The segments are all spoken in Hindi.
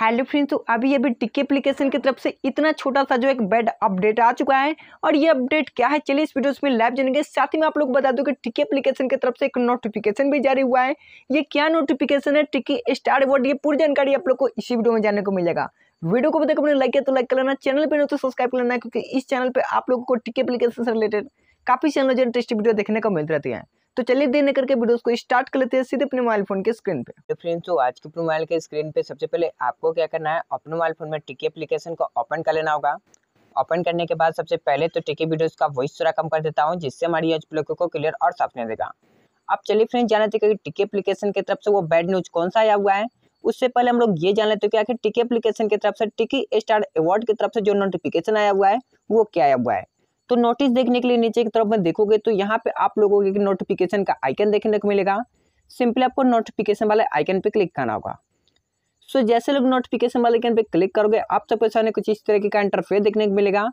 हेलो फ्रेंड्स तो अभी अभी टिक एप्लीकेशन की तरफ से इतना छोटा सा जो एक बेड अपडेट आ चुका है और ये अपडेट क्या है चलिए इस वीडियो में लाइव जानेंगे साथ ही मैं आप लोग बता दूं कि टिक एप्लीकेशन की तरफ से एक नोटिफिकेशन भी जारी हुआ है ये क्या नोटिफिकेशन है टिकी स्टार अवार्ड ये पूरी जानकारी आप लोग को इसी वीडियो में जानने को मिलेगा वीडियो को बताकर लाइक किया तो लाइक कर लेना चैनल पर नहीं तो सब्सक्राइब कर लेना क्योंकि इस चैनल पर आप लोगों को टिक एप्लीकेशन से रिलेटेड काफ़ी चैनल जो इंटरेस्टिंग वीडियो देखने को मिल रहती है तो चलिए देर न करके वीडियोस को स्टार्ट कर लेते हैं सीधे अपने मोबाइल फोन के स्क्रीन पे तो फ्रेंड्स तो आज के अपने मोबाइल के स्क्रीन पे सबसे पहले आपको क्या करना है अपने मोबाइल फोन में टिकी एप्लीकेशन को ओपन कर लेना होगा ओपन करने के बाद सबसे पहले तो टिकी वीडियोज का वॉइस थोड़ा कम कर देता हूँ जिससे हमारी आज ब्लॉक को क्लियर और साफ नहीं देगा अब चलिए फ्रेंड्स जाना चाहिए टिकी एप्लीकेशन की तरफ से वो बैड न्यूज कौन सा आया हुआ है उससे पहले हम लोग ये जान लेते हैं कि आखिर टिकी एप्लीकेशन की तरफ से टिकी स्टार अवार्ड की तरफ से जो नोटिफिकेशन आया हुआ है वो क्या आया हुआ है तो नोटिस देखने के लिए नीचे की तरफ में देखोगे तो यहाँ पे आप लोगों को नोटिफिकेशन का आइकन देखने को मिलेगा सिंपली आपको नोटिफिकेशन वाले आइकन पे क्लिक करना होगा सो जैसे लोग नोटिफिकेशन वाले आइकन पे क्लिक करोगे आप सबके सामने कुछ इस तरह का इंटरफेस देखने को मिलेगा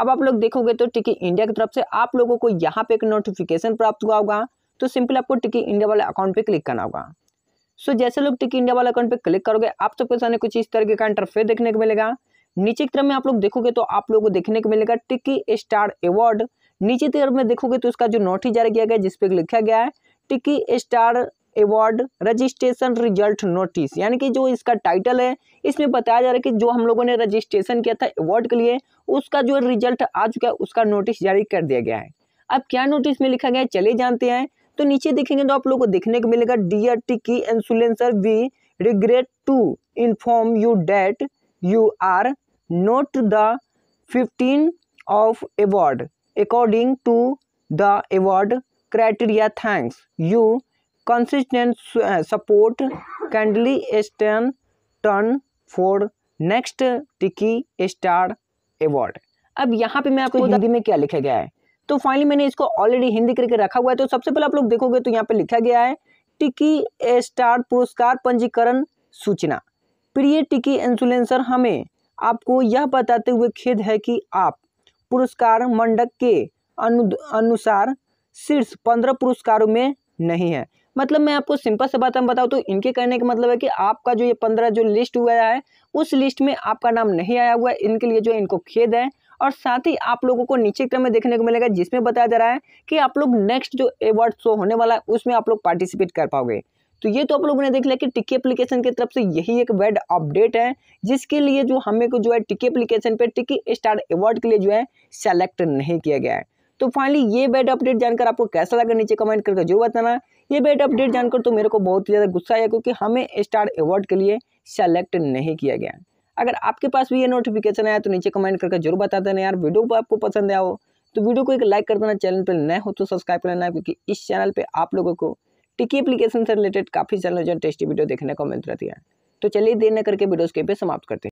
अब आप लोग देखोगे तो टिकी इंडिया की तरफ से आप लोगों को यहाँ पे एक नोटिफिकेशन प्राप्त हुआ होगा तो सिंपल आपको टिकी इंडिया वाले अकाउंट पे क्लिक करना होगा सो जैसे लोग टिकी इंडिया वाले अकाउंट पे क्लिक करोगे आप सबके सामने कुछ इस तरह का इंटरफेस देखने को मिलेगा नीचे की तरफ में आप लोग देखोगे तो आप लोगों को देखने को मिलेगा टिक्की स्टार अवार्ड नीचे की तरफ में देखोगे तो इसका जो नोटिस जारी किया गया जिसपे लिखा गया है Tiki star award registration result notice यानी कि जो इसका टाइटल है इसमें बताया जा रहा है कि जो हम लोगों ने रजिस्ट्रेशन किया था अवार्ड के लिए उसका जो रिजल्ट आ चुका है उसका नोटिस जारी कर दिया गया है अब क्या नोटिस में लिखा गया है चले जानते हैं तो नीचे देखेंगे तो आप लोगों को देखने को मिलेगा dear Tiki influencer we regret to inform you that you are not the fifteen of award according to the award criteria thanks you consistent support kindly eastern turn for next Tiki star award अब यहाँ पे मैं आपको तो हिंदी में क्या लिखा गया है तो फाइनली मैंने इसको ऑलरेडी हिंदी करके रखा हुआ है तो सबसे पहले आप लोग देखोगे तो यहाँ पे लिखा गया है टिकी स्टार पुरस्कार पंजीकरण सूचना प्रिय टिकी इंसुलेंसर हमें आपको यह बताते हुए खेद है कि आप पुरस्कार मंडक के अनु अनुसार शीर्ष पंद्रह पुरस्कारों में नहीं है मतलब मैं आपको सिंपल से बात बताऊँ तो इनके कहने का मतलब है कि आपका जो ये पंद्रह जो लिस्ट हुआ है उस लिस्ट में आपका नाम नहीं आया हुआ है इनके लिए जो इनको खेद है और साथ ही आप लोगों को नीचे क्रम में देखने को मिलेगा जिसमें बताया जा रहा है कि आप लोग नेक्स्ट जो अवार्ड शो होने वाला है उसमें आप लोग पार्टिसिपेट कर पाओगे तो ये तो आप लोगों ने देख लिया कि टिक्की एप्लीकेशन की तरफ से यही एक वेड अपडेट है जिसके लिए जो हमें को जो है टिक्की एप्लीकेशन पर टिक्की स्टार अवार्ड के लिए जो है सेलेक्ट नहीं किया गया है तो फाइनली ये बेड अपडेट जानकर आपको कैसा लगा नीचे कमेंट करके जरूर बताना ये बेड अपडेट जानकर तो मेरे को बहुत ही ज़्यादा गुस्सा आया क्योंकि हमें स्टार अवार्ड के लिए सेलेक्ट नहीं किया गया अगर आपके पास भी ये नोटिफिकेशन आया तो नीचे कमेंट करके जरूर बता देना यार वीडियो को आपको पसंद आया हो तो वीडियो को एक लाइक कर देना चैनल पर नए हो तो सब्सक्राइब कर लेना क्योंकि इस चैनल पर आप लोगों को टिकी एप्लीकेशन से रिलेटेड काफ़ी सारे जो टेस्टी वीडियो देखने को मिल रही है तो चलिए देर न करके वीडियो के पे समाप्त करते हैं